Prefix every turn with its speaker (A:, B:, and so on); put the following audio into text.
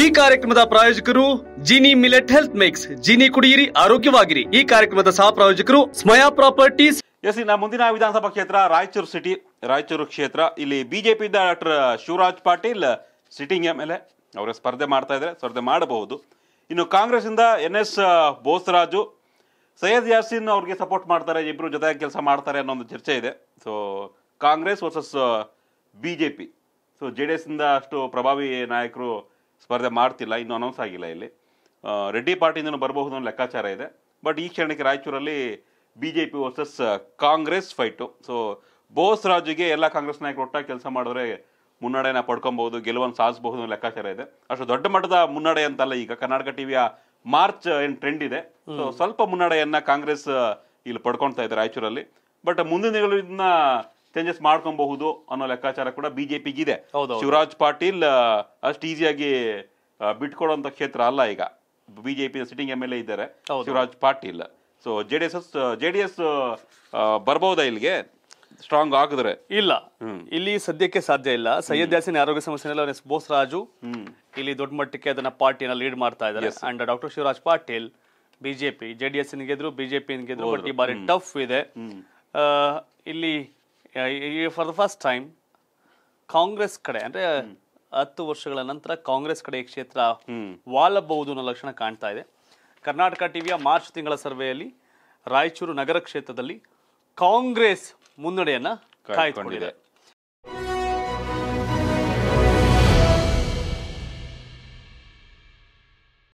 A: ಈ ಕಾರ್ಯಕ್ರಮದ ಪ್ರಾಯೋಜಕರು Jini millet health mix Jini ಕುಡಿಯಿರಿ ಆರೋಗ್ಯವಾಗಿರಿ ಈ ಕಾರ್ಯಕ್ರಮದ ಸಹ ಪ್ರಾಯೋಜಕರು
B: ಸ್ಮಯಾ ಪ್ರಾಪರ್ಟೀಸ್ ಎಸ್ ಇನ್ನ ಮುಂದಿನ ವಿಧಾನಸಭಾ ಕ್ಷೇತ್ರ ರಾಯಚೂರು ಸಿಟಿ ರಾಯಚೂರು ಕ್ಷೇತ್ರ ಇಲ್ಲಿ the doctor Shivaraj Patil sitting M L A ಅವರೇ ಸ್ಪರ್ಧೆ ಮಾಡ್ತಾ ಇದ್ದಾರೆ ಸ್ಪರ್ಧೆ ಮಾಡಬಹುದು ಇನ್ನು ಕಾಂಗ್ರೆಸ್ ಇಂದ ಎನ್ ಎಸ್ ಬೋಸರಾಜು ಸೈಯದ್ ಯಾಸಿನ್ ಅವ್ರಿಗೆ ಸಪೋರ್ಟ್ ಮಾಡ್ತಾರೆ ಇಬ್ರು ಜೊತೆಗೆ ಕೆಲಸ ಮಾಡ್ತಾರೆ ಅನ್ನೋ ಒಂದು ಚರ್ಚೆ ಇದೆ so Congress versus BJP so J D S ಇಂದ ಅಷ್ಟು ಪ್ರಭಾವಿ ನಾಯಕರು ಸ್ಪರ್ಧೆ ಮಾಡ್ತಿಲ್ಲ ಇನ್ನೂ ಅನೌನ್ಸ್ ಆಗಿಲ್ಲ ಇಲ್ಲಿ ರೆಡ್ಡಿ ಪಾರ್ಟಿಯಿಂದ ಬರಬಹುದು ಅನ್ನೋ ಲೆಕ್ಕಾಚಾರ ಇದೆ ಬಟ್ ಈ ಕ್ಷಣಕ್ಕೆ ರಾಯಚೂರಲ್ಲಿ B J P versus Congress fight so ಬೋಸ್ ರಾಜುಗೆ ಎಲ್ಲ ಕಾಂಗ್ರೆಸ್ ನಾಯಕರು ಒಟ್ಟಾಗಿ ಕೆಲಸ ಮಾಡಿದ್ರೆ ಮುನ್ನಡೆನ ಪಡ್ಕೊಬಹುದು ಗೆಲುವನ್ನು ಸಾಧಿಸಬಹುದು ಅನ್ನೋ ಲೆಕ್ಕಾಚಾರ ಇದೆ ಅಷ್ಟು ದೊಡ್ಡ ಮಟ್ಟದ ಮುನ್ನಡೆ ಅಂತಲ್ಲ ಈಗ ಕರ್ನಾಟಕ ಟಿವಿಯ ಮಾರ್ಚ್ ಏನು ಟ್ರೆಂಡ್ ಇದೆ ಸೊ ಸ್ವಲ್ಪ ಮುನ್ನಡೆಯನ್ನ ಕಾಂಗ್ರೆಸ್ ಇಲ್ಲಿ ಪಡ್ಕೊಳ್ತಾ ಇದೆ ರಾಯಚೂರಲ್ಲಿ ಬಟ್ ಮುಂದಿನ ದಿನಗಳಿಂದ ಚೇಂಜಸ್ ಮಾಡ್ಕೊಬಹುದು ಅನ್ನೋ ಲೆಕ್ಕಾಚಾರ ಕೂಡ ಬಿಜೆಪಿಗಿದೆ ಶಿವರಾಜ್ ಪಾಟೀಲ್ ಅಷ್ಟು ಈಸಿಯಾಗಿ ಬಿಟ್ಕೊಡುವಂತ ಕ್ಷೇತ್ರ ಅಲ್ಲ ಈಗ BJP sitting M L A ಇದ್ದಾರೆ Shivaraj Patil so J D S J D S ಇಲ್ಲಿಗೆ ಸ್ಟ್ರಾಂಗ್ ಆಗಿದ್ರೆ ಇಲ್ಲ
A: ಇಲ್ಲಿ ಸದ್ಯಕ್ಕೆ ಸಾಧ್ಯ ಇಲ್ಲ ಸೈಯದ್ ಯಾಸಿನ ಆರೋಗ್ಯ ಸಮಸ್ಯೆನಲ್ಲಿ ಬೋಸ್ ರಾಜು ಇಲ್ಲಿ ದೊಡ್ಡ ಮಟ್ಟಕ್ಕೆ ಅದನ್ನ ಪಾರ್ಟಿಯನ್ನ ಲೀಡ್ ಮಾಡ್ತಾ ಇದ್ದಾರೆ and doctor Shivaraj Patil BJP JDS ಗೆದ್ರು BJP ಗೆದ್ರು but ಈ ಬಾರಿ ಟಫ್ ಇದೆ ಇಲ್ಲಿ for the first time Congress ಕಡೆ ಅಂದ್ರೆ ಹತ್ತು ವರ್ಷಗಳ ನಂತರ ಕಾಂಗ್ರೆಸ್ ಕಡೆ ಕ್ಷೇತ್ರ ವಾಲಬಹುದು ಅನ್ನೋ ಲಕ್ಷಣ ಕಾಣ್ತಾ ಇದೆ ಕರ್ನಾಟಕ ಟಿವಿಯ ಮಾರ್ಚ್ ತಿಂಗಳ ಸರ್ವೆಯಲ್ಲಿ ರಾಯಚೂರು ನಗರ ಕ್ಷೇತ್ರದಲ್ಲಿ ಕಾಂಗ್ರೆಸ್ ಮುನ್ನಡೆಯನ್ನ ಕಾಯ್ದುಕೊಂಡಿದೆ